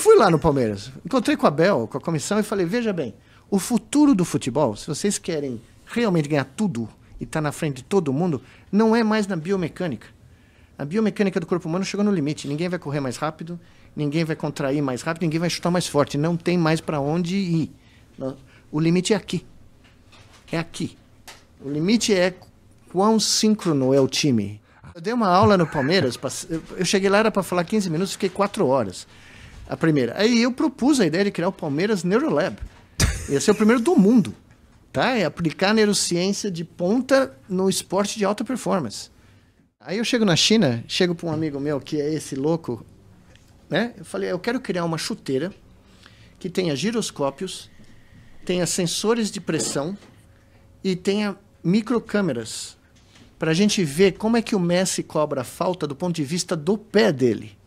fui lá no Palmeiras, encontrei com a Bel, com a comissão, e falei: veja bem, o futuro do futebol, se vocês querem realmente ganhar tudo e estar tá na frente de todo mundo, não é mais na biomecânica. A biomecânica do corpo humano chegou no limite. Ninguém vai correr mais rápido, ninguém vai contrair mais rápido, ninguém vai chutar mais forte. Não tem mais para onde ir. O limite é aqui. É aqui. O limite é quão síncrono é o time. Eu dei uma aula no Palmeiras, eu cheguei lá era para falar 15 minutos, fiquei 4 horas. A primeira. Aí eu propus a ideia de criar o Palmeiras Neurolab. Ia ser é o primeiro do mundo. Tá? É aplicar neurociência de ponta no esporte de alta performance. Aí eu chego na China, chego para um amigo meu que é esse louco, né? Eu falei, eu quero criar uma chuteira que tenha giroscópios, tenha sensores de pressão e tenha microcâmeras para a gente ver como é que o Messi cobra a falta do ponto de vista do pé dele.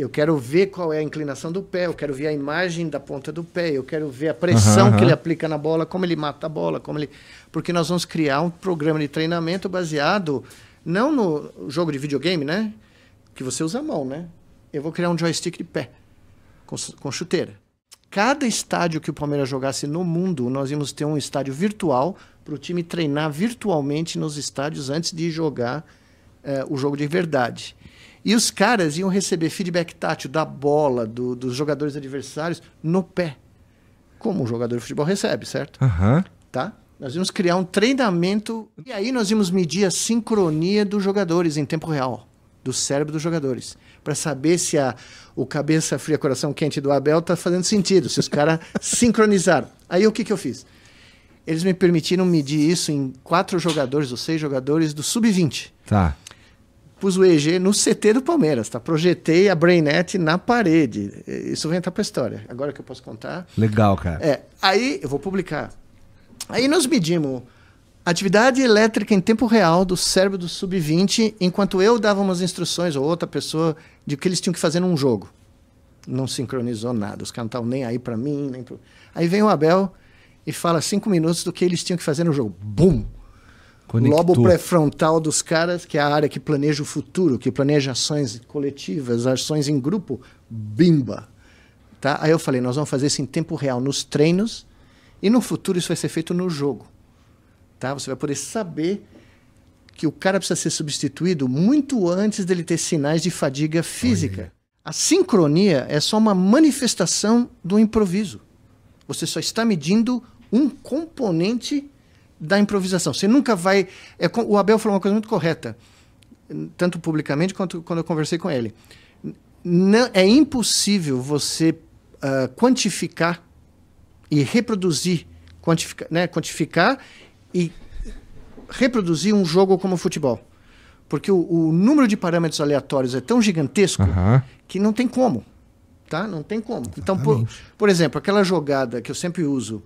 Eu quero ver qual é a inclinação do pé, eu quero ver a imagem da ponta do pé, eu quero ver a pressão uhum, que ele aplica na bola, como ele mata a bola, como ele. Porque nós vamos criar um programa de treinamento baseado não no jogo de videogame, né? Que você usa a mão, né? Eu vou criar um joystick de pé com, com chuteira. Cada estádio que o Palmeiras jogasse no mundo, nós íamos ter um estádio virtual para o time treinar virtualmente nos estádios antes de jogar eh, o jogo de verdade. E os caras iam receber feedback tátil da bola, do, dos jogadores adversários, no pé. Como um jogador de futebol recebe, certo? Uhum. Tá? Nós íamos criar um treinamento e aí nós íamos medir a sincronia dos jogadores em tempo real, do cérebro dos jogadores, para saber se a, o cabeça fria, coração quente do Abel tá fazendo sentido, se os caras sincronizaram. Aí o que, que eu fiz? Eles me permitiram medir isso em quatro jogadores ou seis jogadores do sub-20. Tá pus o EG no CT do Palmeiras, tá? Projetei a Brainet na parede. Isso vem entrar pra história. Agora que eu posso contar. Legal, cara. É. Aí, eu vou publicar. Aí nós medimos atividade elétrica em tempo real do cérebro do sub-20, enquanto eu dava umas instruções ou outra pessoa de o que eles tinham que fazer num jogo. Não sincronizou nada. Os caras não estavam nem aí para mim, nem pro... Aí vem o Abel e fala cinco minutos do que eles tinham que fazer no jogo. Bum! Conectou. É lobo pré-frontal dos caras, que é a área que planeja o futuro, que planeja ações coletivas, ações em grupo, bimba. Tá? Aí eu falei, nós vamos fazer isso em tempo real nos treinos e no futuro isso vai ser feito no jogo. Tá? Você vai poder saber que o cara precisa ser substituído muito antes dele ter sinais de fadiga física. A sincronia é só uma manifestação do improviso. Você só está medindo um componente da improvisação. Você nunca vai. É, o Abel falou uma coisa muito correta, tanto publicamente quanto quando eu conversei com ele. Não, é impossível você uh, quantificar e reproduzir, quantificar, né, quantificar e reproduzir um jogo como o futebol. Porque o, o número de parâmetros aleatórios é tão gigantesco uhum. que não tem como. Tá? Não tem como. Então, por, por exemplo, aquela jogada que eu sempre uso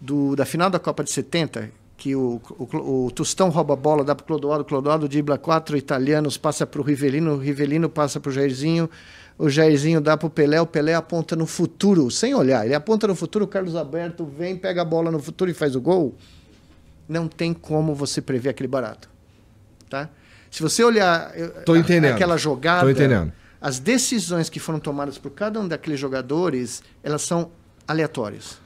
do, da final da Copa de 70, que o, o, o Tostão rouba a bola, dá para o Clodoaldo, Clodoaldo dribla quatro italianos, passa para o Rivelino, Rivelino passa para o Jairzinho, o Jairzinho dá para o Pelé, o Pelé aponta no futuro, sem olhar, ele aponta no futuro, o Carlos Alberto vem, pega a bola no futuro e faz o gol. Não tem como você prever aquele barato, tá? Se você olhar Tô entendendo. aquela jogada, Tô entendendo. as decisões que foram tomadas por cada um daqueles jogadores, elas são aleatórias.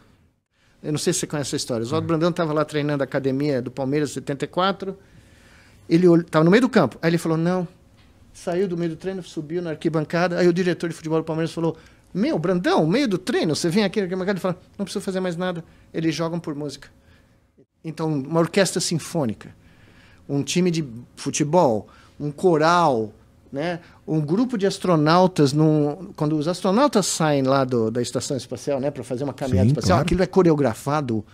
Eu não sei se você conhece essa história. O Oswaldo é. Brandão estava lá treinando a academia do Palmeiras 74. Ele estava no meio do campo. Aí ele falou: não. Saiu do meio do treino, subiu na arquibancada. Aí o diretor de futebol do Palmeiras falou: Meu, Brandão, meio do treino, você vem aqui na arquibancada e fala: Não preciso fazer mais nada. Eles jogam por música. Então, uma orquestra sinfônica, um time de futebol, um coral, né, um grupo de astronautas, num, quando os astronautas saem lá do, da estação espacial né, para fazer uma caminhada Sim, espacial, claro. aquilo é coreografado,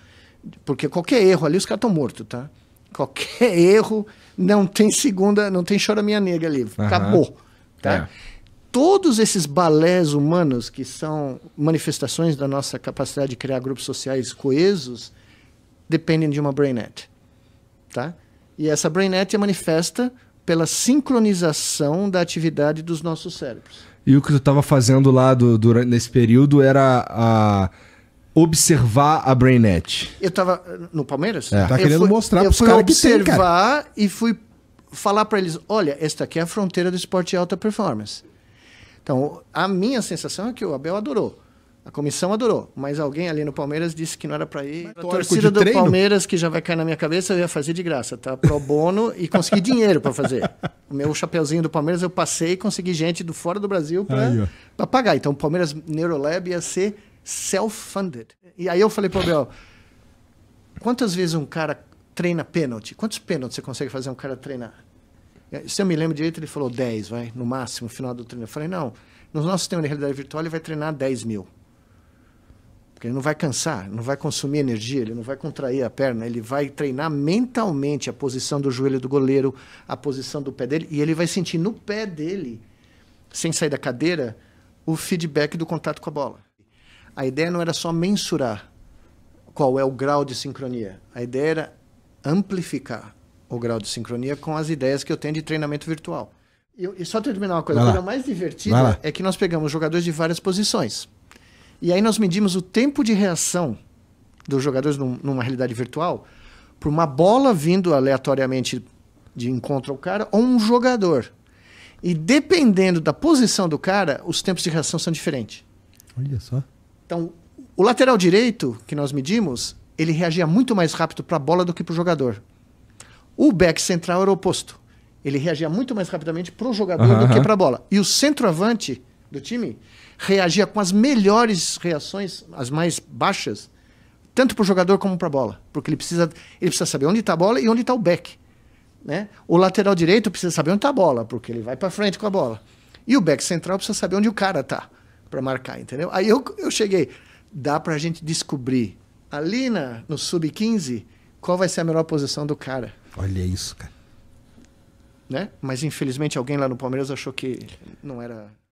porque qualquer erro ali os caras estão mortos, tá? Qualquer erro, não tem segunda, não tem chora minha nega ali, uhum. acabou. Tá? É todos esses balés humanos que são manifestações da nossa capacidade de criar grupos sociais coesos dependem de uma brainnet, tá? E essa brainnet é manifesta pela sincronização da atividade dos nossos cérebros. E o que tu estava fazendo lá do, durante, nesse período era a observar a BrainNet. Eu estava eh, no Palmeiras? É. Tá querendo fui, mostrar para os caras que tem, observar e fui falar para eles, olha, esta aqui é a fronteira do esporte de alta performance. Então, a minha sensação é que o Abel adorou. A comissão adorou, mas alguém ali no Palmeiras disse que não era para ir. a torcida do treino? Palmeiras, que já vai cair na minha cabeça, eu ia fazer de graça, tá? Pro bono e consegui dinheiro para fazer. O meu chapeuzinho do Palmeiras eu passei e consegui gente do fora do Brasil para pagar. Então o Palmeiras Neurolab ia ser self-funded. E aí eu falei pro Abel, quantas vezes um cara treina pênalti? Quantos pênaltis você consegue fazer um cara treinar? Se eu me lembro direito, ele falou 10, vai, no máximo, no final do treino. Eu falei, não, Nos nossos sistema de realidade virtual ele vai treinar 10 mil. Porque ele não vai cansar, não vai consumir energia, ele não vai contrair a perna, ele vai treinar mentalmente a posição do joelho do goleiro, a posição do pé dele, e ele vai sentir no pé dele, sem sair da cadeira, o feedback do contato com a bola. A ideia não era só mensurar qual é o grau de sincronia, a ideia era amplificar o grau de sincronia com as ideias que eu tenho de treinamento virtual. E, e só terminar uma coisa, a coisa mais divertida é que nós pegamos jogadores de várias posições. E aí nós medimos o tempo de reação dos jogadores num, numa realidade virtual por uma bola vindo aleatoriamente de encontro ao cara ou um jogador. E dependendo da posição do cara, os tempos de reação são diferentes. Olha só. Então, o lateral direito que nós medimos, ele reagia muito mais rápido para a bola do que para o jogador. O back central era o oposto. Ele reagia muito mais rapidamente para o jogador uhum. do que para a bola. E o centroavante do time reagia com as melhores reações, as mais baixas, tanto para o jogador como para a bola, porque ele precisa, ele precisa saber onde está a bola e onde está o back. Né? O lateral direito precisa saber onde está a bola, porque ele vai para frente com a bola. E o back central precisa saber onde o cara está para marcar, entendeu? Aí eu, eu cheguei, dá para a gente descobrir ali na, no sub-15 qual vai ser a melhor posição do cara. Olha isso, cara. Né? Mas infelizmente alguém lá no Palmeiras achou que não era